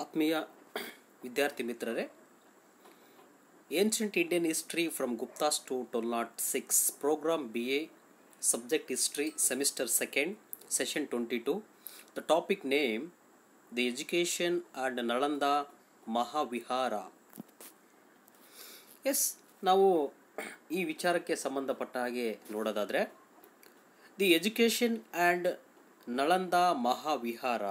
ಆತ್ಮೀಯ ವಿದ್ಯಾರ್ಥಿ ಮಿತ್ರರೇ ancient Indian history from Guptas to twelve nought six program B A subject history semester second session twenty two the topic name the education and Nalanda Mahavihara yes ನಾವು ಈ ವಿಚಾರಕ್ಕೆ ಸಂಬಂಧಪಟ್ಟ ಹಾಗೆ ನೋಡೋದಾದರೆ the education and Nalanda Mahavihara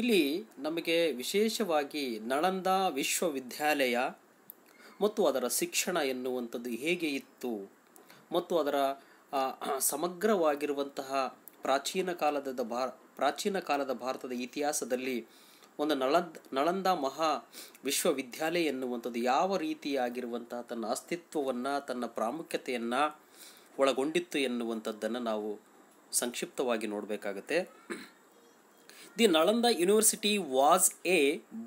ಇಲ್ಲಿ ನಮಗೆ ವಿಶೇಷವಾಗಿ ನಳಂದ ವಿಶ್ವವಿದ್ಯಾಲಯ ಮತ್ತು ಅದರ ಶಿಕ್ಷಣ ಎನ್ನುವಂಥದ್ದು ಹೇಗೆ ಇತ್ತು ಮತ್ತು ಅದರ ಸಮಗ್ರವಾಗಿರುವಂತಹ ಪ್ರಾಚೀನ ಕಾಲದ ಭಾರ ಪ್ರಾಚೀನ ಕಾಲದ ಭಾರತದ ಇತಿಹಾಸದಲ್ಲಿ ಒಂದು ನಳಂದ ನಳಂದ ಮಹಾ ವಿಶ್ವವಿದ್ಯಾಲಯ ಎನ್ನುವಂಥದ್ದು ಯಾವ ರೀತಿಯಾಗಿರುವಂತಹ ತನ್ನ ಅಸ್ತಿತ್ವವನ್ನು ತನ್ನ ಪ್ರಾಮುಖ್ಯತೆಯನ್ನು ಒಳಗೊಂಡಿತ್ತು ಎನ್ನುವಂಥದ್ದನ್ನು ನಾವು ಸಂಕ್ಷಿಪ್ತವಾಗಿ ನೋಡಬೇಕಾಗತ್ತೆ the Nalanda university was a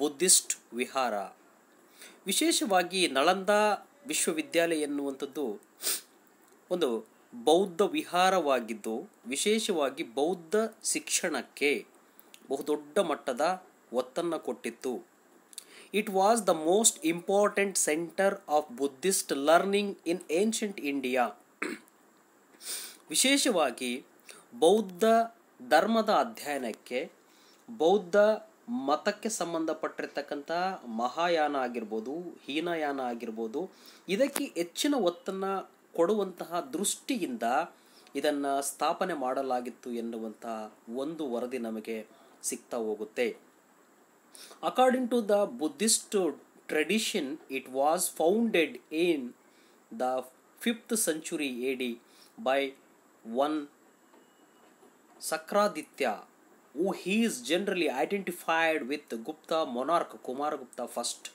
Buddhist vihara ವಿಶೇಷವಾಗಿ ನಳಂದ ವಿಶ್ವವಿದ್ಯಾಲಯ ಎನ್ನುವಂಥದ್ದು ಒಂದು ಬೌದ್ಧ ವಿಹಾರವಾಗಿದ್ದು ವಿಶೇಷವಾಗಿ ಬೌದ್ಧ ಶಿಕ್ಷಣಕ್ಕೆ ಬಹುದೊಡ್ಡ ಮಟ್ಟದ ಒತ್ತನ್ನು ಕೊಟ್ಟಿತ್ತು it was the most important centre of Buddhist learning in ancient India ವಿಶೇಷವಾಗಿ ಬೌದ್ಧ ಧರ್ಮದ ಅಧ್ಯಯನಕ್ಕೆ ಬೌದ್ಧ ಮತಕ್ಕೆ ಸಂಬಂಧಪಟ್ಟಿರ್ತಕ್ಕಂಥ ಮಹಾಯಾನ ಆಗಿರ್ಬೋದು ಹೀನಯಾನ ಆಗಿರ್ಬೋದು ಇದಕ್ಕೆ ಹೆಚ್ಚಿನ ಒತ್ತನ್ನು ಕೊಡುವಂತಹ ದೃಷ್ಟಿಯಿಂದ ಇದನ್ನು ಸ್ಥಾಪನೆ ಮಾಡಲಾಗಿತ್ತು ಎನ್ನುವಂತಹ ಒಂದು ವರದಿ ನಮಗೆ ಸಿಗ್ತಾ ಹೋಗುತ್ತೆ according to the Buddhist tradition it was founded in the fifth century A D by one Sakraditya he is generally identified with Gupta monarch Kumaragupta first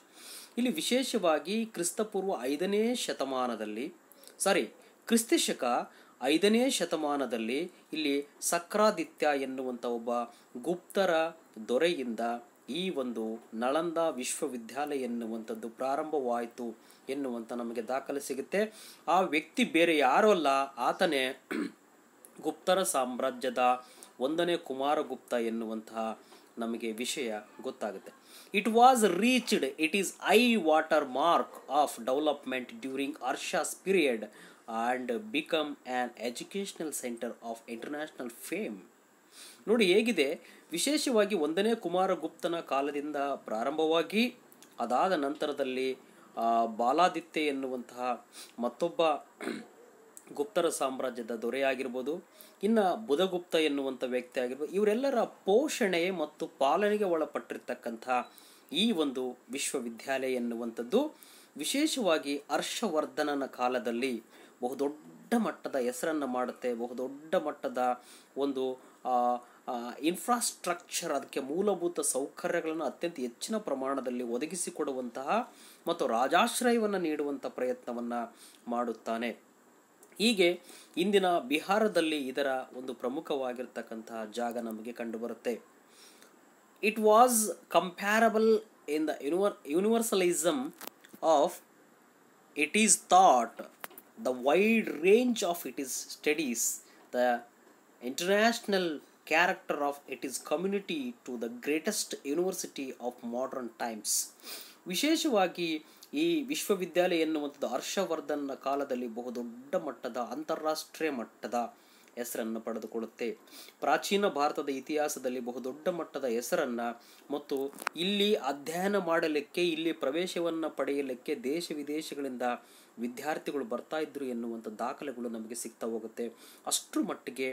ಇಲ್ಲಿ ವಿಶೇಷವಾಗಿ ಕ್ರಿಸ್ತಪೂರ್ವ ಐದನೇ ಶತಮಾನದಲ್ಲಿ ಸಾರಿ ಕ್ರಿಸ್ತಶಕ ಐದನೇ ಶತಮಾನದಲ್ಲಿ ಇಲ್ಲಿ ಸಕ್ರಾದಿತ್ಯ ಎನ್ನುವಂಥ ಒಬ್ಬ ಗುಪ್ತರ ದೊರೆಯಿಂದ ಈ ಒಂದು ನಳಂದ ವಿಶ್ವವಿದ್ಯಾಲಯ ಎನ್ನುವಂಥದ್ದು ಪ್ರಾರಂಭವಾಯಿತು ಎನ್ನುವಂಥ ನಮಗೆ ದಾಖಲೆ ಸಿಗುತ್ತೆ ಆ ವ್ಯಕ್ತಿ ಬೇರೆ ಯಾರೂ ಅಲ್ಲ ಆತನೇ ಗುಪ್ತರ ಸಾಮ್ರಾಜ್ಯದ ಒಂದನೇ ಕುಮಾರಗುಪ್ತ ಎನ್ನುವಂತಹ ನಮಗೆ ವಿಷಯ ಗೊತ್ತಾಗುತ್ತೆ it was reached it is high water mark of development during Harsha's period and become an educational centre of international fame ನೋಡಿ ಹೇಗಿದೆ ವಿಶೇಷವಾಗಿ ಒಂದನೇ ಕುಮಾರಗುಪ್ತನ ಕಾಲದಿಂದ ಪ್ರಾರಂಭವಾಗಿ ಅದಾದ ನಂತರದಲ್ಲಿ ಬಾಲಾದಿತ್ಯ ಎನ್ನುವಂತಹ ಮತ್ತೊಬ್ಬ ಗುಪ್ತರ ಸಾಮ್ರಾಜ್ಯದ ಆಗಿರ್ಬೋದು ಇನ್ನು ಬುಧಗುಪ್ತ ಎನ್ನುವಂಥ ವ್ಯಕ್ತಿ ಆಗಿರ್ಬೋದು ಇವರೆಲ್ಲರ ಪೋಷಣೆ ಮತ್ತು ಪಾಲನೆಗೆ ಒಳಪಟ್ಟಿರ್ತಕ್ಕಂಥ ಈ ಒಂದು ವಿಶ್ವವಿದ್ಯಾಲಯ ಎನ್ನುವಂಥದ್ದು ವಿಶೇಷವಾಗಿ ಹರ್ಷವರ್ಧನನ ಕಾಲದಲ್ಲಿ ಬಹುದೊಡ್ಡ ಮಟ್ಟದ ಹೆಸರನ್ನು ಮಾಡುತ್ತೆ ಬಹುದೊಡ್ಡ ಮಟ್ಟದ ಒಂದು ಇನ್ಫ್ರಾಸ್ಟ್ರಕ್ಚರ್ ಅದಕ್ಕೆ ಮೂಲಭೂತ ಸೌಕರ್ಯಗಳನ್ನು ಅತ್ಯಂತ ಹೆಚ್ಚಿನ ಪ್ರಮಾಣದಲ್ಲಿ ಒದಗಿಸಿಕೊಡುವಂತಹ ಮತ್ತು ರಾಜಾಶ್ರಯವನ್ನು ನೀಡುವಂಥ ಪ್ರಯತ್ನವನ್ನು ಮಾಡುತ್ತಾನೆ ಹೀಗೆ ಇಂದಿನ ಬಿಹಾರದಲ್ಲಿ ಇದರ ಒಂದು ಪ್ರಮುಖವಾಗಿರ್ತಕ್ಕಂತಹ ಜಾಗ ನಮಗೆ ಕಂಡುಬರುತ್ತೆ it was comparable in the ಯುನಿವರ್ universalism of it is thought the wide range of it is studies the international character of it is community to the greatest university of modern times ವಿಶೇಷವಾಗಿ ಈ ವಿಶ್ವವಿದ್ಯಾಲಯ ಎನ್ನುವಂಥದ್ದು ಹರ್ಷವರ್ಧನ್ ಕಾಲದಲ್ಲಿ ಬಹುದೊಡ್ಡ ಮಟ್ಟದ ಅಂತಾರಾಷ್ಟ್ರೀಯ ಮಟ್ಟದ ಹೆಸರನ್ನು ಪಡೆದುಕೊಳ್ಳುತ್ತೆ ಪ್ರಾಚೀನ ಭಾರತದ ಇತಿಹಾಸದಲ್ಲಿ ಬಹುದೊಡ್ಡ ಮಟ್ಟದ ಹೆಸರನ್ನ ಮತ್ತು ಇಲ್ಲಿ ಅಧ್ಯಯನ ಮಾಡಲಿಕ್ಕೆ ಇಲ್ಲಿ ಪ್ರವೇಶವನ್ನು ಪಡೆಯಲಿಕ್ಕೆ ದೇಶ ವಿದೇಶಗಳಿಂದ ವಿದ್ಯಾರ್ಥಿಗಳು ಬರ್ತಾ ಇದ್ರು ಎನ್ನುವಂಥ ದಾಖಲೆಗಳು ನಮಗೆ ಸಿಗ್ತಾ ಹೋಗುತ್ತೆ ಅಷ್ಟರ ಮಟ್ಟಿಗೆ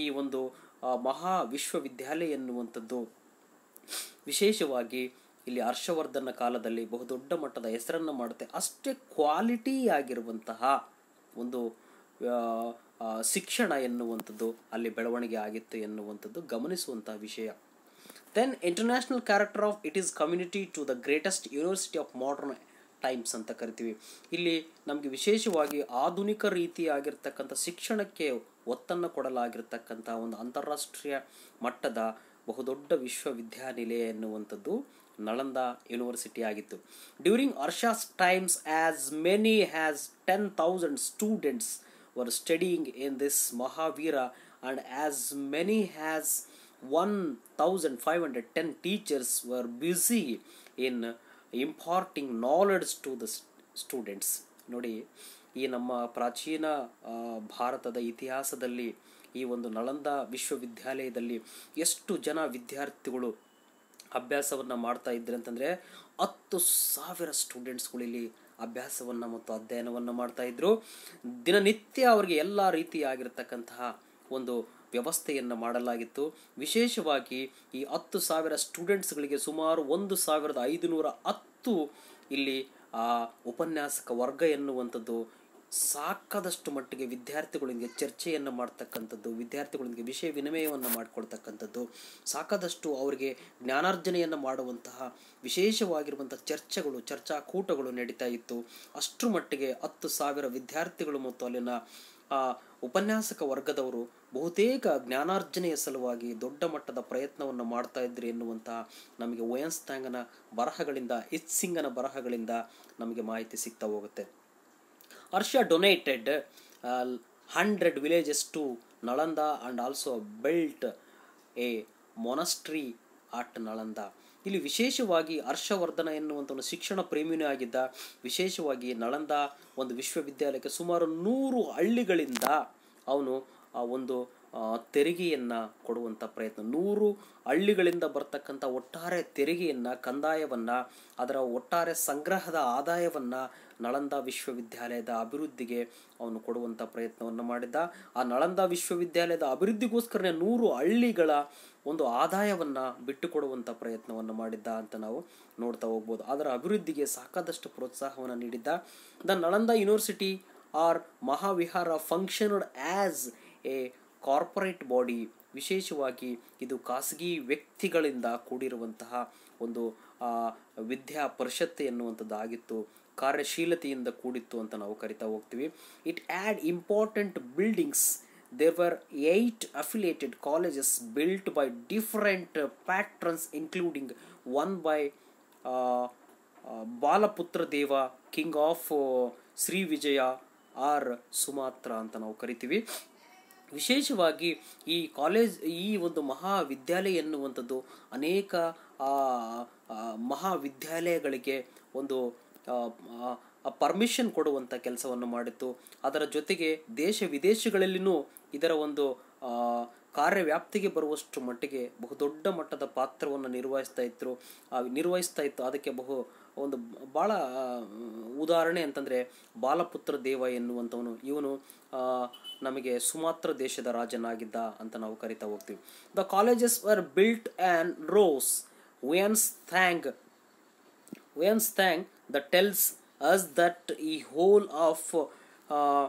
ಈ ಒಂದು ಮಹಾ ವಿಶ್ವವಿದ್ಯಾಲಯ ಎನ್ನುವಂಥದ್ದು ವಿಶೇಷವಾಗಿ ಇಲ್ಲಿ ಹರ್ಷವರ್ಧನ ಕಾಲದಲ್ಲಿ ಬಹುದೊಡ್ಡ ಮಟ್ಟದ ಹೆಸರನ್ನು ಮಾಡುತ್ತೆ ಅಷ್ಟೇ ಕ್ವಾಲಿಟಿ ಆಗಿರುವಂತಹ ಒಂದು ಶಿಕ್ಷಣ ಎನ್ನುವಂಥದ್ದು ಅಲ್ಲಿ ಬೆಳವಣಿಗೆ ಆಗಿತ್ತು ಎನ್ನುವಂಥದ್ದು ಗಮನಿಸುವಂತಹ ವಿಷಯ then international character of it is community to the greatest university of modern times ಅಂತ ಕರಿತೀವಿ ಇಲ್ಲಿ ನಮಗೆ ವಿಶೇಷವಾಗಿ ಆಧುನಿಕ ರೀತಿಯಾಗಿರ್ತಕ್ಕಂಥ ಶಿಕ್ಷಣಕ್ಕೆ ಒತ್ತನ್ನು ಕೊಡಲಾಗಿರ್ತಕ್ಕಂಥ ಒಂದು ಅಂತಾರಾಷ್ಟ್ರೀಯ ಮಟ್ಟದ ಬಹುದೊಡ್ಡ ವಿಶ್ವವಿದ್ಯಾನಿಲಯ ಎನ್ನುವಂಥದ್ದು ನಳಂದ ಯೂನಿವರ್ಸಿಟಿ ಆಗಿತ್ತು during Harsha's times as many has ten thousand students were studying in this Mahavira and as many has one thousand five hundred ten teachers were busy in imparting knowledge to the students ನೋಡಿ ಈ ನಮ್ಮ ಪ್ರಾಚೀನ ಭಾರತದ ಇತಿಹಾಸದಲ್ಲಿ ಈ ಒಂದು ನಳಂದ ವಿಶ್ವವಿದ್ಯಾಲಯದಲ್ಲಿ ಎಷ್ಟು ಜನ ವಿದ್ಯಾರ್ಥಿಗಳು ಅಭ್ಯಾಸವನ್ನು ಮಾಡ್ತಾ ಇದ್ರೆ ಅಂತಂದರೆ ಹತ್ತು ಸಾವಿರ ಸ್ಟೂಡೆಂಟ್ಸ್ಗಳು ಇಲ್ಲಿ ಅಭ್ಯಾಸವನ್ನು ಮತ್ತು ಅಧ್ಯಯನವನ್ನು ಇದ್ರು ದಿನನಿತ್ಯ ಅವರಿಗೆ ಎಲ್ಲ ರೀತಿಯಾಗಿರ್ತಕ್ಕಂತಹ ಒಂದು ವ್ಯವಸ್ಥೆಯನ್ನು ಮಾಡಲಾಗಿತ್ತು ವಿಶೇಷವಾಗಿ ಈ ಹತ್ತು ಸಾವಿರ ಸ್ಟೂಡೆಂಟ್ಸ್ಗಳಿಗೆ ಸುಮಾರು ಒಂದು ಸಾವಿರದ ಐದುನೂರ ಹತ್ತು ಇಲ್ಲಿ ಆ ಉಪನ್ಯಾಸಕ ವರ್ಗ ಎನ್ನುವಂಥದ್ದು ಸಾಕಾದಷ್ಟು ಮಟ್ಟಿಗೆ ವಿದ್ಯಾರ್ಥಿಗಳೊಂದಿಗೆ ಚರ್ಚೆಯನ್ನು ಮಾಡ್ತಕ್ಕಂಥದ್ದು ವಿದ್ಯಾರ್ಥಿಗಳೊಂದಿಗೆ ವಿಷಯ ವಿನಿಮಯವನ್ನು ಮಾಡಿಕೊಳ್ತಕ್ಕಂಥದ್ದು ಸಾಕಾದಷ್ಟು ಅವರಿಗೆ ಜ್ಞಾನಾರ್ಜನೆಯನ್ನು ಮಾಡುವಂತಹ ವಿಶೇಷವಾಗಿರುವಂಥ ಚರ್ಚೆಗಳು ಚರ್ಚಾ ಕೂಟಗಳು ನಡೀತಾ ಇತ್ತು ಅಷ್ಟರ ಮಟ್ಟಿಗೆ ಹತ್ತು ಸಾವಿರ ವಿದ್ಯಾರ್ಥಿಗಳು ಮತ್ತು ಅಲ್ಲಿನ ಉಪನ್ಯಾಸಕ ವರ್ಗದವರು ಬಹುತೇಕ ಜ್ಞಾನಾರ್ಜನೆಯ ಸಲುವಾಗಿ ದೊಡ್ಡ ಮಟ್ಟದ ಪ್ರಯತ್ನವನ್ನು ಮಾಡ್ತಾ ಇದ್ರಿ ಎನ್ನುವಂತಹ ನಮಗೆ ವಯನ್ಸ್ತಾಂಗನ ಬರಹಗಳಿಂದ ಇತ್ಸಿಂಗನ ಬರಹಗಳಿಂದ ನಮಗೆ ಮಾಹಿತಿ ಸಿಗ್ತಾ ಹೋಗುತ್ತೆ Harsha donated hundred 100 to Nalanda and also also a monastery at Nalanda ಇಲ್ಲಿ ವಿಶೇಷವಾಗಿ ಹರ್ಷವರ್ಧನ ಎನ್ನುವಂಥ ಶಿಕ್ಷಣ ಪ್ರೇಮಿಯೂ ಆಗಿದ್ದ ವಿಶೇಷವಾಗಿ ನಳಂದ ಒಂದು ವಿಶ್ವವಿದ್ಯಾಲಯಕ್ಕೆ ಸುಮಾರು ನೂರು ಹಳ್ಳಿಗಳಿಂದ ಅವನು ಆ ಒಂದು ತೆರಿಗೆಯನ್ನು ಕೊಡುವಂಥ ಪ್ರಯತ್ನ ನೂರು ಹಳ್ಳಿಗಳಿಂದ ಬರ್ತಕ್ಕಂಥ ಒಟ್ಟಾರೆ ತೆರಿಗೆಯನ್ನು ಕಂದಾಯವನ್ನು ಅದರ ಒಟ್ಟಾರೆ ಸಂಗ್ರಹದ ಆದಾಯವನ್ನು ನಳಂದ ವಿಶ್ವವಿದ್ಯಾಲಯದ ಅಭಿವೃದ್ಧಿಗೆ ಅವನು ಕೊಡುವಂಥ ಪ್ರಯತ್ನವನ್ನು ಮಾಡಿದ್ದ ಆ ನಳಂದ ವಿಶ್ವವಿದ್ಯಾಲಯದ ಅಭಿವೃದ್ಧಿಗೋಸ್ಕರನೇ ನೂರು ಹಳ್ಳಿಗಳ ಒಂದು ಆದಾಯವನ್ನು ಬಿಟ್ಟುಕೊಡುವಂಥ ಪ್ರಯತ್ನವನ್ನು ಮಾಡಿದ್ದ ಅಂತ ನಾವು ನೋಡ್ತಾ ಹೋಗ್ಬೋದು ಅದರ ಅಭಿವೃದ್ಧಿಗೆ ಸಾಕಾದಷ್ಟು ಪ್ರೋತ್ಸಾಹವನ್ನು ನೀಡಿದ್ದ the Nalanda university or Mahavihara functioned as a corporate body ವಿಶೇಷವಾಗಿ ಇದು ಖಾಸಗಿ ವ್ಯಕ್ತಿಗಳಿಂದ ಕೂಡಿರುವಂತಹ ಒಂದು ವಿದ್ಯಾ ಪರಿಷತ್ತು ಎನ್ನುವಂಥದ್ದಾಗಿತ್ತು ಕಾರ್ಯಶೀಲತೆಯಿಂದ ಕೂಡಿತ್ತು ಅಂತ ನಾವು ಕರಿತಾ ಹೋಗ್ತೀವಿ it had important buildings there were eight affiliated colleges built by different patrons including one by Balaputradeva king of Srivijaya or Sumatra ಅಂತ ನಾವು ಕರಿತೀವಿ ವಿಶೇಷವಾಗಿ ಈ ಕಾಲೇಜ್ ಈ ಒಂದು ಮಹಾವಿದ್ಯಾಲಯ ಎನ್ನುವಂಥದ್ದು ಅನೇಕ ಮಹಾವಿದ್ಯಾಲಯಗಳಿಗೆ ಒಂದು ಪರ್ಮಿಷನ್ ಕೊಡುವಂಥ ಕೆಲಸವನ್ನು ಮಾಡಿತ್ತು ಅದರ ಜೊತೆಗೆ ದೇಶ ವಿದೇಶಗಳಲ್ಲಿಯೂ ಇದರ ಒಂದು ಕಾರ್ಯವ್ಯಾಪ್ತಿಗೆ ಬರುವಷ್ಟು ಮಟ್ಟಿಗೆ ಬಹುದೊಡ್ಡ ಮಟ್ಟದ ಪಾತ್ರವನ್ನು ನಿರ್ವಹಿಸ್ತಾ ಇತ್ತು ನಿರ್ವಹಿಸ್ತಾ ಇತ್ತು ಅದಕ್ಕೆ ಬಹು ಒಂದು ಭಾಳ ಉದಾಹರಣೆ ಅಂತಂದರೆ ಬಾಲಪುತ್ರ ದೇವ ಎನ್ನುವಂಥವನು ಇವನು ನಮಗೆ ಸುಮಾತ್ರ ದೇಶದ ರಾಜನಾಗಿದ್ದ ಅಂತ ನಾವು ಕರಿತಾ ಹೋಗ್ತೀವಿ the colleges were built and rose Hiuen Tsang Hiuen Tsang the tells us that ಈ whole of uh,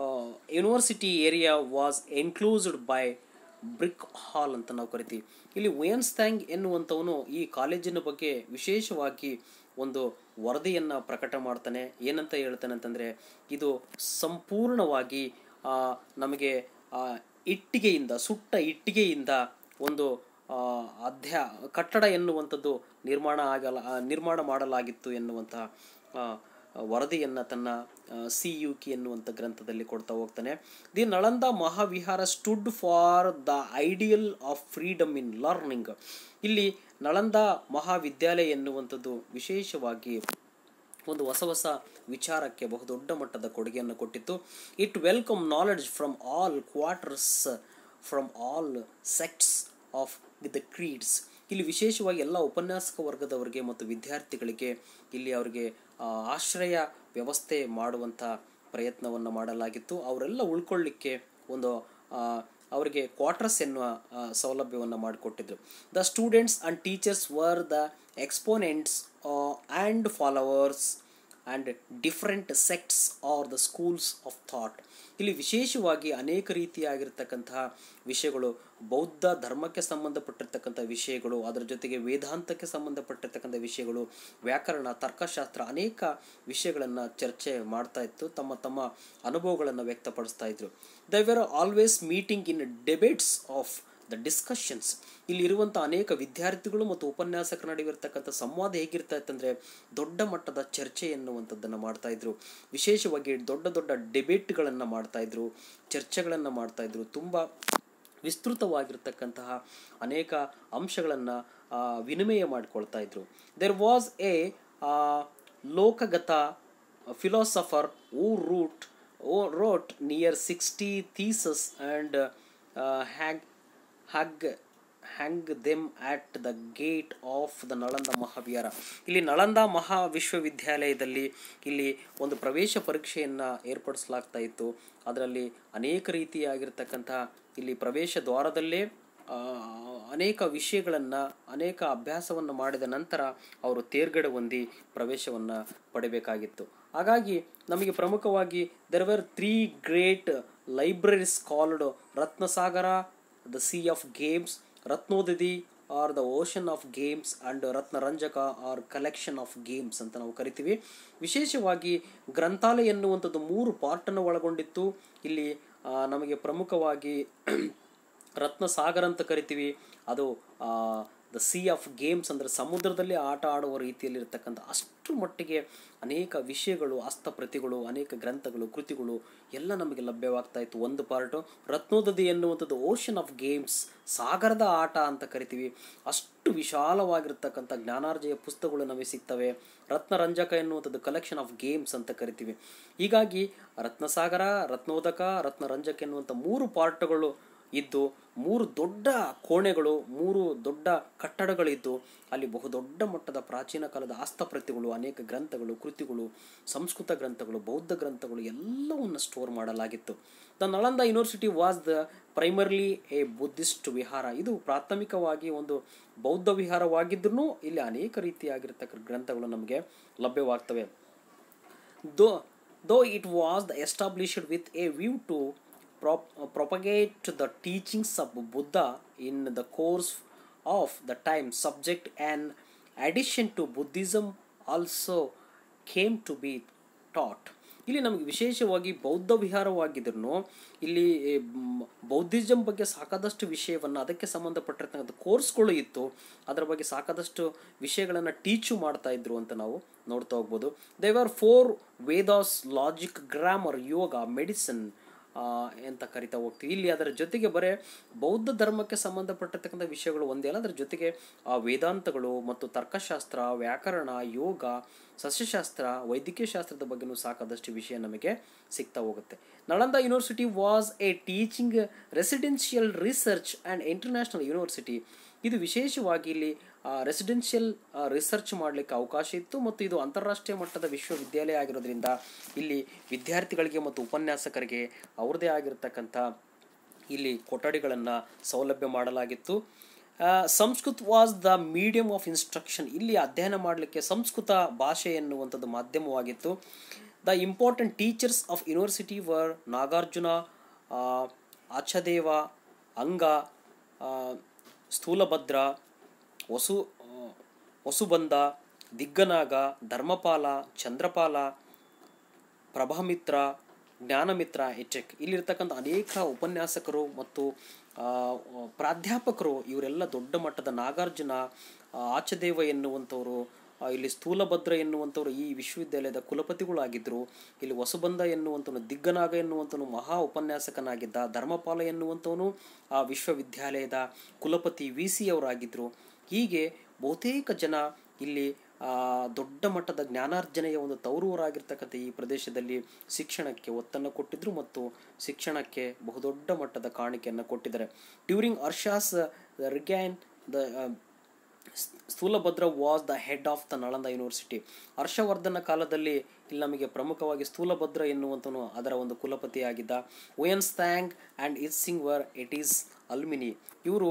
uh, university area was enclosed brick wall ಅಂತ ನಾವು ಕರಿತೀವಿ ಇಲ್ಲಿ ವೇನ್ಸ್ ಎನ್ನುವಂಥವನು ಈ ಕಾಲೇಜಿನ ಬಗ್ಗೆ ವಿಶೇಷವಾಗಿ ಒಂದು ವರದಿಯನ್ನು ಪ್ರಕಟ ಮಾಡ್ತಾನೆ ಏನಂತ ಹೇಳ್ತಾನೆ ಅಂತಂದರೆ ಇದು ಸಂಪೂರ್ಣವಾಗಿ ನಮಗೆ ಇಟ್ಟಿಗೆಯಿಂದ ಸುಟ್ಟ ಇಟ್ಟಿಗೆಯಿಂದ ಒಂದು ಅಧ್ಯ ಕಟ್ಟಡ ಎನ್ನುವಂಥದ್ದು ನಿರ್ಮಾಣ ಆಗಲ್ಲ ನಿರ್ಮಾಣ ಮಾಡಲಾಗಿತ್ತು ಎನ್ನುವಂತಹ ವರದಿಯನ್ನು ತನ್ನ ಸಿ ಯು ಕಿ ಎನ್ನುವಂಥ ಗ್ರಂಥದಲ್ಲಿ ಕೊಡ್ತಾ ಹೋಗ್ತಾನೆ the Nalanda Mahavihara stood for the ideal of freedom in learning ಇಲ್ಲಿ ನಳಂದ ಮಹಾವಿದ್ಯಾಲಯ ಎನ್ನುವಂಥದ್ದು ವಿಶೇಷವಾಗಿ ಒಂದು ಹೊಸ ಹೊಸ ವಿಚಾರಕ್ಕೆ ಬಹುದೊಡ್ಡ ಮಟ್ಟದ ಕೊಡುಗೆಯನ್ನು ಕೊಟ್ಟಿತ್ತು it welcome knowledge from all quarters from all sects of the creeds ಇಲ್ಲಿ ವಿಶೇಷವಾಗಿ ಎಲ್ಲ ಉಪನ್ಯಾಸಕ ವರ್ಗದವರಿಗೆ ಮತ್ತು ವಿದ್ಯಾರ್ಥಿಗಳಿಗೆ ಇಲ್ಲಿ ಅವರಿಗೆ ಆಶ್ರಯ ವ್ಯವಸ್ಥೆ ಮಾಡುವಂಥ ಪ್ರಯತ್ನವನ್ನು ಮಾಡಲಾಗಿತ್ತು ಅವರೆಲ್ಲ ಉಳ್ಕೊಳ್ಳಿಕ್ಕೆ ಒಂದು ಅವರಿಗೆ ಕ್ವಾರ್ಟರ್ಸ್ ಎನ್ನುವ ಸೌಲಭ್ಯವನ್ನು ಮಾಡಿಕೊಟ್ಟಿದ್ರು the students and teachers were the exponents and followers and different sects or the schools of thought ಇಲ್ಲಿ ವಿಶೇಷವಾಗಿ ಅನೇಕ ರೀತಿಯಾಗಿರ್ತಕ್ಕಂತಹ ವಿಷಯಗಳು ಬೌದ್ಧ ಧರ್ಮಕ್ಕೆ ಸಂಬಂಧಪಟ್ಟಿರ್ತಕ್ಕಂಥ ವಿಷಯಗಳು ಅದರ ಜೊತೆಗೆ ವೇದಾಂತಕ್ಕೆ ಸಂಬಂಧಪಟ್ಟಿರ್ತಕ್ಕಂಥ ವಿಷಯಗಳು ವ್ಯಾಕರಣ ತರ್ಕಶಾಸ್ತ್ರ ಅನೇಕ ವಿಷಯಗಳನ್ನು ಚರ್ಚೆ ಮಾಡ್ತಾ ಇತ್ತು ತಮ್ಮ ತಮ್ಮ ಅನುಭವಗಳನ್ನು ವ್ಯಕ್ತಪಡಿಸ್ತಾ ಇದ್ರು they were always meeting in debates of the discussions ಇಲ್ಲಿರುವಂಥ ಅನೇಕ ವಿದ್ಯಾರ್ಥಿಗಳು ಮತ್ತು ಉಪನ್ಯಾಸಕರ ನಡುವೆ ಇರತಕ್ಕಂಥ ಸಂವಾದ ಹೇಗಿರ್ತಾ ಇತ್ತಂದರೆ ದೊಡ್ಡ ಮಟ್ಟದ ಚರ್ಚೆ ಎನ್ನುವಂಥದ್ದನ್ನು ಮಾಡ್ತಾಯಿದ್ರು ವಿಶೇಷವಾಗಿ ದೊಡ್ಡ ದೊಡ್ಡ ಡಿಬೇಟ್ಗಳನ್ನು ಮಾಡ್ತಾಯಿದ್ರು ಚರ್ಚೆಗಳನ್ನು ಮಾಡ್ತಾಯಿದ್ರು ತುಂಬ ವಿಸ್ತೃತವಾಗಿರ್ತಕ್ಕಂತಹ ಅನೇಕ ಅಂಶಗಳನ್ನು ವಿನಿಮಯ ಮಾಡಿಕೊಳ್ತಾ ಇದ್ರು there was a Lokagata philosopher who wrote who wrote near sixty theses and hang hug hang them at the gate of the Nalanda Mahavihara ಇಲ್ಲಿ ನಳಂದ ಮಹಾ ವಿಶ್ವವಿದ್ಯಾಲಯದಲ್ಲಿ ಇಲ್ಲಿ ಒಂದು ಪ್ರವೇಶ ಪರೀಕ್ಷೆಯನ್ನು ಏರ್ಪಡಿಸಲಾಗ್ತಾ ಇತ್ತು ಅದರಲ್ಲಿ ಅನೇಕ ರೀತಿಯಾಗಿರ್ತಕ್ಕಂಥ ಇಲ್ಲಿ ಪ್ರವೇಶ ದ್ವಾರದಲ್ಲೇ ಅನೇಕ ವಿಷಯಗಳನ್ನು ಅನೇಕ ಅಭ್ಯಾಸವನ್ನು ಮಾಡಿದ ನಂತರ ಅವರು ತೇರ್ಗಡೆ ಹೊಂದಿ ಪ್ರವೇಶವನ್ನು ಪಡೆಯಬೇಕಾಗಿತ್ತು ಹಾಗಾಗಿ ನಮಗೆ ಪ್ರಮುಖವಾಗಿ there were three great libraries called Ratnasagara the sea of gems Ratnodadhi or the ocean of gems and Ratnaranjaka or collection of gems ಅಂತ ನಾವು ಕರಿತೀವಿ ವಿಶೇಷವಾಗಿ ಗ್ರಂಥಾಲಯ ಎನ್ನುವಂಥದ್ದು ಮೂರು ಪಾರ್ಟನ್ನು ಒಳಗೊಂಡಿತ್ತು ಇಲ್ಲಿ ನಮಗೆ ಪ್ರಮುಖವಾಗಿ ರತ್ನ ಸಾಗರ್ ಅಂತ ಕರಿತೀವಿ ಅದು ದ ಸೀ ಆಫ್ ಗೇಮ್ಸ್ ಅಂದರೆ ಸಮುದ್ರದಲ್ಲಿ ಆಟ ಆಡುವ ರೀತಿಯಲ್ಲಿರ್ತಕ್ಕಂಥ ಅಷ್ಟು ಮಟ್ಟಿಗೆ ಅನೇಕ ವಿಷಯಗಳು ಆಸ್ತಪ್ರತಿಗಳು ಅನೇಕ ಗ್ರಂಥಗಳು ಕೃತಿಗಳು ಎಲ್ಲ ನಮಗೆ ಲಭ್ಯವಾಗ್ತಾ ಇತ್ತು ಒಂದು ಪಾರ್ಟು ರತ್ನೋದಧಿ ಎನ್ನುವಂಥದ್ದು ಓಷನ್ ಆಫ್ ಗೇಮ್ಸ್ ಸಾಗರದ ಆಟ ಅಂತ ಕರಿತೀವಿ ಅಷ್ಟು ವಿಶಾಲವಾಗಿರ್ತಕ್ಕಂಥ ಜ್ಞಾನಾರ್ಜೆಯ ಪುಸ್ತಕಗಳು ನಮಗೆ ಸಿಗ್ತವೆ ರತ್ನರಂಜಕ ಎನ್ನುವಂಥದ್ದು ಕಲೆಕ್ಷನ್ ಆಫ್ ಗೇಮ್ಸ್ ಅಂತ ಕರಿತೀವಿ ಹೀಗಾಗಿ ರತ್ನಸಾಗರ ರತ್ನೋದಕ ರತ್ನರಂಜಕ ಎನ್ನುವಂಥ ಮೂರು ಪಾರ್ಟ್ಗಳು ಇದ್ದು ಮೂರು ದೊಡ್ಡ ಕೋಣೆಗಳು ಮೂರು ದೊಡ್ಡ ಕಟ್ಟಡಗಳಿದ್ದು ಅಲ್ಲಿ ಬಹುದೊಡ್ಡ ಮಟ್ಟದ ಪ್ರಾಚೀನ ಕಾಲದ ಆಸ್ತಪ್ರತಿಗಳು ಅನೇಕ ಗ್ರಂಥಗಳು ಕೃತಿಗಳು ಸಂಸ್ಕೃತ ಗ್ರಂಥಗಳು ಬೌದ್ಧ ಗ್ರಂಥಗಳು ಎಲ್ಲವನ್ನು ಸ್ಟೋರ್ ಮಾಡಲಾಗಿತ್ತು the Nalanda university was the primarily a Buddhist vihara ಇದು ಪ್ರಾಥಮಿಕವಾಗಿ ಒಂದು ಬೌದ್ಧ ವಿಹಾರವಾಗಿದ್ರೂ ಇಲ್ಲಿ ಅನೇಕ ರೀತಿಯಾಗಿರ್ತಕ್ಕ ಗ್ರಂಥಗಳು ನಮಗೆ ಲಭ್ಯವಾಗ್ತವೆ though though it was the established with a view to prop propagate uh, the teachings of Buddha in the course of the time subject and addition to Buddhism also came to be taught ಇಲ್ಲಿ ನಮಗೆ ವಿಶೇಷವಾಗಿ ಬೌದ್ಧ ವಿಹಾರವಾಗಿದ್ರು ಇಲ್ಲಿ ಬೌದ್ಧಿಸಂ ಬಗ್ಗೆ ಸಾಕಾದಷ್ಟು ವಿಷಯವನ್ನು ಅದಕ್ಕೆ ಸಂಬಂಧಪಟ್ಟಿರ್ತಕ್ಕಂಥ ಕೋರ್ಸ್ಗಳು ಇತ್ತು ಅದರ ಬಗ್ಗೆ ಸಾಕಾದಷ್ಟು ವಿಷಯಗಳನ್ನು ಟೀಚು ಮಾಡ್ತಾ ಇದ್ರು ಅಂತ ನಾವು ನೋಡ್ತಾ ಹೋಗ್ಬೋದು they are four Vedas logic grammar yoga medicine ಎಂತ ಕರಿತಾ ಹೋಗ್ತೀವಿ ಇಲ್ಲಿ ಅದರ ಜೊತೆಗೆ ಬರೇ ಬೌದ್ಧ ಧರ್ಮಕ್ಕೆ ಸಂಬಂಧಪಟ್ಟಿರ್ತಕ್ಕಂಥ ವಿಷಯಗಳು ಒಂದೇ ಅಲ್ಲ ಅದರ ಜೊತೆಗೆ ವೇದಾಂತಗಳು ಮತ್ತು ತರ್ಕಶಾಸ್ತ್ರ ವ್ಯಾಕರಣ ಯೋಗ ಸಸ್ಯಶಾಸ್ತ್ರ ವೈದ್ಯಕೀಯ ಶಾಸ್ತ್ರದ ಬಗ್ಗೆಯೂ ಸಾಕಾದಷ್ಟು ವಿಷಯ ನಮಗೆ ಸಿಗ್ತಾ ಹೋಗುತ್ತೆ Nalanda university was a teaching residential research and international university ಇದು ವಿಶೇಷವಾಗಿ ಇಲ್ಲಿ ರೆಸಿಡೆನ್ಷಿಯಲ್ ರಿಸರ್ಚ್ ಮಾಡಲಿಕ್ಕೆ ಅವಕಾಶ ಇತ್ತು ಮತ್ತು ಇದು ಅಂತಾರಾಷ್ಟ್ರೀಯ ಮಟ್ಟದ ವಿಶ್ವವಿದ್ಯಾಲಯ ಆಗಿರೋದ್ರಿಂದ ಇಲ್ಲಿ ವಿದ್ಯಾರ್ಥಿಗಳಿಗೆ ಮತ್ತು ಉಪನ್ಯಾಸಕರಿಗೆ ಅವ್ರದ್ದೇ ಆಗಿರತಕ್ಕಂಥ ಇಲ್ಲಿ ಕೊಠಡಿಗಳನ್ನು ಸೌಲಭ್ಯ ಮಾಡಲಾಗಿತ್ತು Sanskrit was the medium of instruction ಇಲ್ಲಿ ಅಧ್ಯಯನ ಮಾಡಲಿಕ್ಕೆ ಸಂಸ್ಕೃತ ಭಾಷೆ ಎನ್ನುವಂಥದ್ದು ಮಾಧ್ಯಮವಾಗಿತ್ತು the important teachers of university were Nagarjuna Achadeva Anga Sthulabhadra ವಸು ವಸುಬಂಧ ದಿಗ್ಗನಾಗ ಧರ್ಮಪಾಲ ಚಂದ್ರಪಾಲ ಪ್ರಭಾಮಿತ್ರ ಜ್ಞಾನಮಿತ್ರ ಎಕ್ ಇಲ್ಲಿರ್ತಕ್ಕಂಥ ಅನೇಕ ಉಪನ್ಯಾಸಕರು ಮತ್ತು ಪ್ರಾಧ್ಯಾಪಕರು ಇವರೆಲ್ಲ ದೊಡ್ಡ ಮಟ್ಟದ ನಾಗಾರ್ಜುನ ಆಚದೇವ ಎನ್ನುವಂಥವರು ಇಲ್ಲಿ ಸ್ಥೂಲಭದ್ರ ಎನ್ನುವಂಥವ್ರು ಈ ವಿಶ್ವವಿದ್ಯಾಲಯದ ಕುಲಪತಿಗಳಾಗಿದ್ದರು ಇಲ್ಲಿ ಹೊಸಬಂದ ಎನ್ನುವಂಥವನು ದಿಗ್ಗನಾಗ ಎನ್ನುವಂಥವನು ಮಹಾ ಉಪನ್ಯಾಸಕನಾಗಿದ್ದ ಧರ್ಮಪಾಲ ಎನ್ನುವಂಥವನು ಆ ವಿಶ್ವವಿದ್ಯಾಲಯದ ಕುಲಪತಿ ವಿ ಸಿ ಅವರಾಗಿದ್ದರು ಹೀಗೆ ಬಹುತೇಕ ಜನ ಇಲ್ಲಿ ದೊಡ್ಡ ಮಟ್ಟದ ಜ್ಞಾನಾರ್ಜನೆಯ ಒಂದು ತೌರೂರಾಗಿರ್ತಕ್ಕಂಥ ಈ ಪ್ರದೇಶದಲ್ಲಿ ಶಿಕ್ಷಣಕ್ಕೆ ಒತ್ತನ್ನು ಕೊಟ್ಟಿದ್ದರು ಮತ್ತು ಶಿಕ್ಷಣಕ್ಕೆ ಬಹುದೊಡ್ಡ ಮಟ್ಟದ ಕಾಣಿಕೆಯನ್ನು ಕೊಟ್ಟಿದ್ದಾರೆ during Harsha's reign the Sthulabhadra was the head of the Nalanda university Harshavardhana ಕಾಲದಲ್ಲಿ ಇಲ್ಲಿ ನಮಗೆ ಪ್ರಮುಖವಾಗಿ ಸ್ಥೂಲಭದ್ರ ಎನ್ನುವಂಥನು ಅದರ ಒಂದು ಕುಲಪತಿಯಾಗಿದ್ದ Hiuen Tsang and I Tsing were it is alumni ಇವರು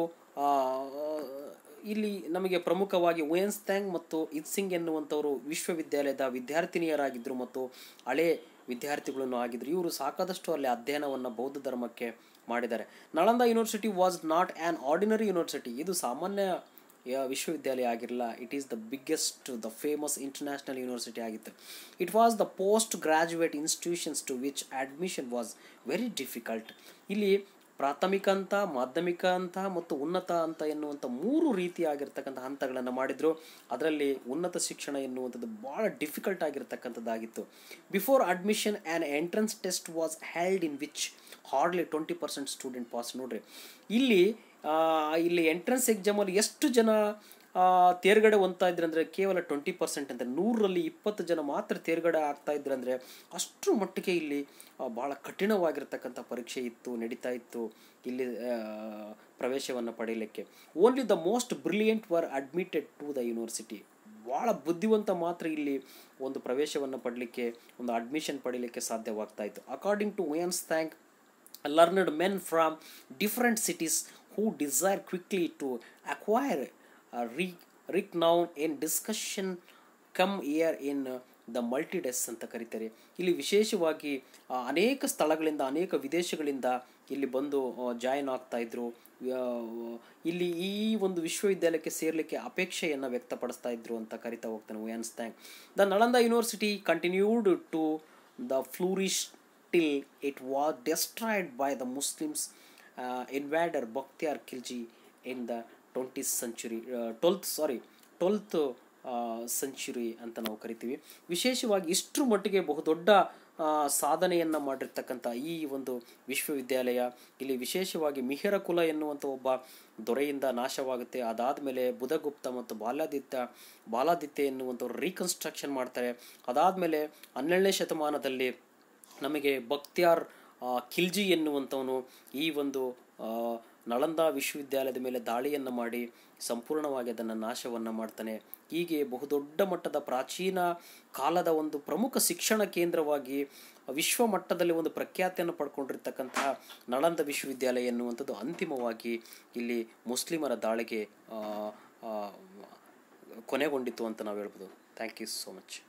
ಇಲ್ಲಿ ನಮಗೆ ಪ್ರಮುಖವಾಗಿ ವೇನ್ಸ್ತ್ಯಾಂಗ್ ಮತ್ತು ಇತ್ಸಿಂಗ್ ಎನ್ನುವಂಥವರು ವಿಶ್ವವಿದ್ಯಾಲಯದ ವಿದ್ಯಾರ್ಥಿನಿಯರಾಗಿದ್ದರು ಮತ್ತು ಹಳೆ ವಿದ್ಯಾರ್ಥಿಗಳನ್ನು ಆಗಿದ್ದರು ಇವರು ಸಾಕಷ್ಟು ಅಲ್ಲಿ ಅಧ್ಯಯನವನ್ನು ಬೌದ್ಧ ಧರ್ಮಕ್ಕೆ ಮಾಡಿದ್ದಾರೆ Nalanda university was not an ordinary university ಇದು ಸಾಮಾನ್ಯ ವಿಶ್ವವಿದ್ಯಾಲಯ ಆಗಿರಲಿಲ್ಲ it is the biggest the famous international university ಆಗಿತ್ತು it was the post graduate institutions to which admission was very difficult ಇಲ್ಲಿ ಪ್ರಾಥಮಿಕ ಹಂತ ಮಾಧ್ಯಮಿಕ ಹಂತ ಮತ್ತು ಉನ್ನತ ಹಂತ ಎನ್ನುವಂಥ ಮೂರು ರೀತಿಯಾಗಿರ್ತಕ್ಕಂಥ ಹಂತಗಳನ್ನು ಮಾಡಿದರು ಅದರಲ್ಲಿ ಉನ್ನತ ಶಿಕ್ಷಣ ಎನ್ನುವಂಥದ್ದು ಭಾಳ ಡಿಫಿಕಲ್ಟ್ ಆಗಿರ್ತಕ್ಕಂಥದ್ದಾಗಿತ್ತು before admission and entrance test was held in which hardly twenty percent student pass ನೋಡ್ರಿ ಇಲ್ಲಿ ಇಲ್ಲಿ ಎಂಟ್ರೆನ್ಸ್ ಎಕ್ಸಾಮಲ್ಲಿ ಎಷ್ಟು ಜನ ತೇರ್ಗಡೆ ಹೊಂದ್ತಾ ಇದ್ರಂದರೆ ಕೇವಲ ಟ್ವೆಂಟಿ ಪರ್ಸೆಂಟ್ ಅಂದರೆ ನೂರರಲ್ಲಿ ಇಪ್ಪತ್ತು ಜನ ಮಾತ್ರ ತೇರ್ಗಡೆ ಆಗ್ತಾ ಇದ್ರಂದರೆ ಅಷ್ಟರ ಮಟ್ಟಿಗೆ ಇಲ್ಲಿ ಭಾಳ ಕಠಿಣವಾಗಿರ್ತಕ್ಕಂಥ ಪರೀಕ್ಷೆ ಇತ್ತು ನಡೀತಾ ಇತ್ತು ಇಲ್ಲಿ ಪ್ರವೇಶವನ್ನು ಪಡೆಯಲಿಕ್ಕೆ only the most brilliant were admitted to the university ಭಾಳ ಬುದ್ಧಿವಂತ ಮಾತ್ರ ಇಲ್ಲಿ ಒಂದು ಪ್ರವೇಶವನ್ನು ಪಡಲಿಕ್ಕೆ ಒಂದು ಅಡ್ಮಿಷನ್ ಪಡೀಲಿಕ್ಕೆ ಸಾಧ್ಯವಾಗ್ತಾ ಇತ್ತು according to Hiuen Tsang learned men from different cities who desire quickly to acquire renown ಏನು discussion come here in the multitudes ಅಂತ ಕರೀತಾರೆ ಇಲ್ಲಿ ವಿಶೇಷವಾಗಿ ಅನೇಕ ಸ್ಥಳಗಳಿಂದ ಅನೇಕ ವಿದೇಶಗಳಿಂದ ಇಲ್ಲಿ ಬಂದು ಜಾಯ್ನ್ ಆಗ್ತಾ ಇದ್ರು ಇಲ್ಲಿ ಈ ಒಂದು ವಿಶ್ವವಿದ್ಯಾಲಯಕ್ಕೆ ಸೇರಲಿಕ್ಕೆ ಅಪೇಕ್ಷೆಯನ್ನು ವ್ಯಕ್ತಪಡಿಸ್ತಾ ಇದ್ರು ಅಂತ ಕರಿತಾ ಹೋಗ್ತಾನೆ Hiuen Tsang the Nalanda university continued to the flourish till it was destroyed by the Muslims invader Bakhtiyar Khilji in the twenty century twelfth sorry twelfth century ಅಂತ ನಾವು ಕರಿತೀವಿ ವಿಶೇಷವಾಗಿ ಇಷ್ಟರ ಮಟ್ಟಿಗೆ ಬಹುದೊಡ್ಡ ಸಾಧನೆಯನ್ನು ಮಾಡಿರ್ತಕ್ಕಂಥ ಈ ಒಂದು ವಿಶ್ವವಿದ್ಯಾಲಯ ಇಲ್ಲಿ ವಿಶೇಷವಾಗಿ ಮಿಹಿರ ಕುಲ ಎನ್ನುವಂಥ ಒಬ್ಬ ದೊರೆಯಿಂದ ನಾಶವಾಗುತ್ತೆ ಅದಾದ ಮೇಲೆ ಬುಧಗುಪ್ತ ಮತ್ತು ಬಾಲಾದಿತ್ಯ ಬಾಲಾದಿತ್ಯ ಎನ್ನುವಂಥವ್ರು ರೀಕನ್ಸ್ಟ್ರಕ್ಷನ್ ಮಾಡ್ತಾರೆ ಅದಾದಮೇಲೆ ಹನ್ನೆರಡನೇ ಶತಮಾನದಲ್ಲಿ ನಮಗೆ ಭಕ್ತಿಯಾರ್ ಖಿಲ್ಜಿ ಎನ್ನುವಂಥವನು ಈ ಒಂದು ನಳಂದ ವಿಶ್ವವಿದ್ಯಾಲಯದ ಮೇಲೆ ದಾಳಿಯನ್ನು ಮಾಡಿ ಸಂಪೂರ್ಣವಾಗಿ ಅದನ್ನು ನಾಶವನ್ನು ಮಾಡ್ತಾನೆ ಹೀಗೆ ಬಹುದೊಡ್ಡ ಮಟ್ಟದ ಪ್ರಾಚೀನ ಕಾಲದ ಒಂದು ಪ್ರಮುಖ ಶಿಕ್ಷಣ ಕೇಂದ್ರವಾಗಿ ವಿಶ್ವ ಮಟ್ಟದಲ್ಲಿ ಒಂದು ಪ್ರಖ್ಯಾತಿಯನ್ನು ಪಡ್ಕೊಂಡಿರ್ತಕ್ಕಂತಹ ನಳಂದ ವಿಶ್ವವಿದ್ಯಾಲಯ ಎನ್ನುವಂಥದ್ದು ಅಂತಿಮವಾಗಿ ಇಲ್ಲಿ ಮುಸ್ಲಿಮರ ದಾಳಿಗೆ ಕೊನೆಗೊಂಡಿತ್ತು ಅಂತ ನಾವು ಹೇಳ್ಬೋದು ಥ್ಯಾಂಕ್ ಯು ಸೋ ಮಚ್